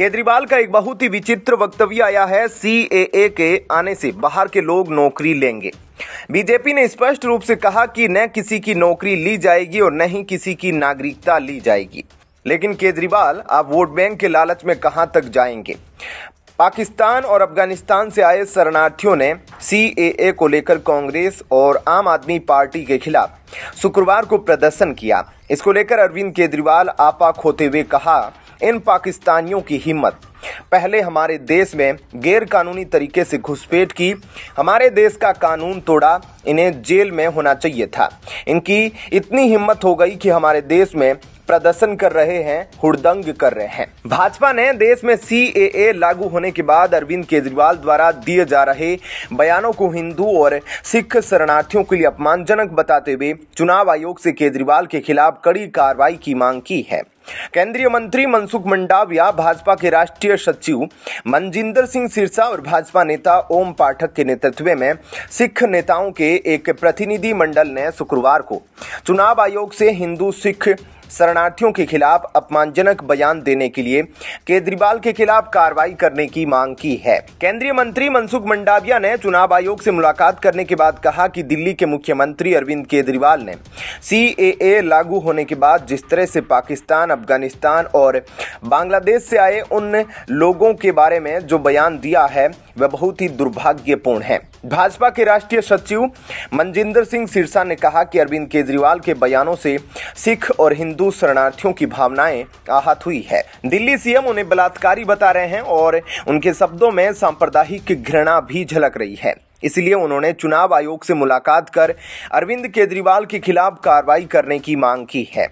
केजरीवाल का एक बहुत ही विचित्र वक्तव्य आया है सी के आने से बाहर के लोग नौकरी लेंगे बीजेपी ने स्पष्ट रूप से कहा कि न किसी की नौकरी ली जाएगी और न ही किसी की नागरिकता ली जाएगी लेकिन केजरीवाल आप वोट बैंक के लालच में कहां तक जाएंगे पाकिस्तान और अफगानिस्तान से आए शरणार्थियों ने सी को लेकर कांग्रेस और आम आदमी पार्टी के खिलाफ शुक्रवार को प्रदर्शन किया इसको लेकर अरविंद केजरीवाल आपा खोते हुए कहा इन पाकिस्तानियों की हिम्मत पहले हमारे देश में गैर कानूनी तरीके से घुसपैठ की हमारे देश का कानून तोड़ा इन्हें जेल में होना चाहिए था इनकी इतनी हिम्मत हो गई कि हमारे देश में प्रदर्शन कर रहे हैं हुड़दंग कर रहे हैं भाजपा ने देश में सी लागू होने के बाद अरविंद केजरीवाल द्वारा दिए जा रहे बयानों को हिंदू और सिख शरणार्थियों के लिए अपमानजनक बताते हुए चुनाव आयोग से केजरीवाल के खिलाफ कड़ी कार्रवाई की मांग की है केंद्रीय मंत्री मनसुख मंडाविया भाजपा के राष्ट्रीय सचिव मनजिंदर सिंह सिरसा और भाजपा नेता ओम पाठक के नेतृत्व में सिख नेताओं के एक प्रतिनिधि मंडल ने शुक्रवार को चुनाव आयोग से हिंदू सिख शरणार्थियों के खिलाफ अपमानजनक बयान देने के लिए केजरीवाल के खिलाफ कार्रवाई करने की मांग की है केंद्रीय मंत्री मनसुख मंडाविया ने चुनाव आयोग से मुलाकात करने के बाद कहा कि दिल्ली के मुख्यमंत्री अरविंद केजरीवाल ने सी लागू होने के बाद जिस तरह से पाकिस्तान पाकिस्तान अफगानिस्तान और बांग्लादेश से आए उन लोगों के बारे में जो बयान दिया है वह बहुत ही दुर्भाग्यपूर्ण है भाजपा के राष्ट्रीय सचिव मनजिंदर सिंह सिरसा ने कहा कि अरविंद केजरीवाल के बयानों से सिख और हिंदू शरणार्थियों की भावनाएं आहत हुई है दिल्ली सीएम उन्हें बलात्कारी बता रहे हैं और उनके शब्दों में सांप्रदायिक घृणा भी झलक रही है इसलिए उन्होंने चुनाव आयोग से मुलाकात कर अरविंद केजरीवाल के खिलाफ कार्रवाई करने की मांग की है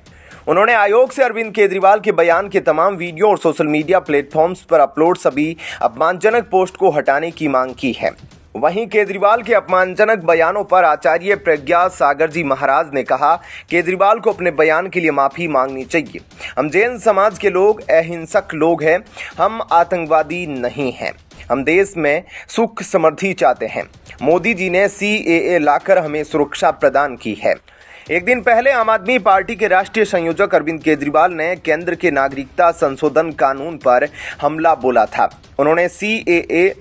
उन्होंने आयोग से अरविंद केजरीवाल के बयान के तमाम वीडियो और सोशल मीडिया प्लेटफॉर्म्स पर अपलोड सभी अपमानजनक पोस्ट को हटाने की मांग की है वहीं केजरीवाल के अपमानजनक बयानों पर आचार्य प्रज्ञा सागर जी महाराज ने कहा केजरीवाल को अपने बयान के लिए माफी मांगनी चाहिए हम जैन समाज के लोग अहिंसक लोग हैं हम आतंकवादी नहीं हैं हम देश में सुख समृद्धि चाहते हैं मोदी जी ने सी लाकर हमें सुरक्षा प्रदान की है एक दिन पहले आम आदमी पार्टी के राष्ट्रीय संयोजक अरविंद केजरीवाल ने केंद्र के नागरिकता संशोधन कानून पर हमला बोला था उन्होंने सी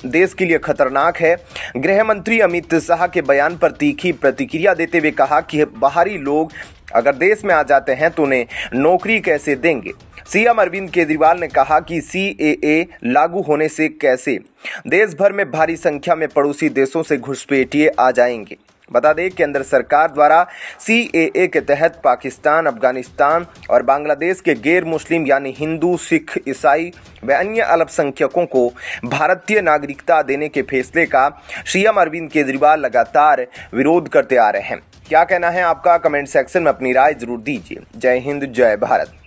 देश के लिए खतरनाक है गृह मंत्री अमित शाह के बयान पर तीखी प्रतिक्रिया देते हुए कहा कि बाहरी लोग अगर देश में आ जाते हैं तो उन्हें नौकरी कैसे देंगे सीएम अरविंद केजरीवाल ने कहा कि सी लागू होने से कैसे देश भर में भारी संख्या में पड़ोसी देशों से घुसपैठिए आ जाएंगे बता दें केंद्र सरकार द्वारा सी के तहत पाकिस्तान अफगानिस्तान और बांग्लादेश के गैर मुस्लिम यानी हिंदू सिख ईसाई व अन्य अल्पसंख्यकों को भारतीय नागरिकता देने के फैसले का सीएम अरविंद केजरीवाल लगातार विरोध करते आ रहे हैं क्या कहना है आपका कमेंट सेक्शन में अपनी राय जरूर दीजिए जय हिंद जय भारत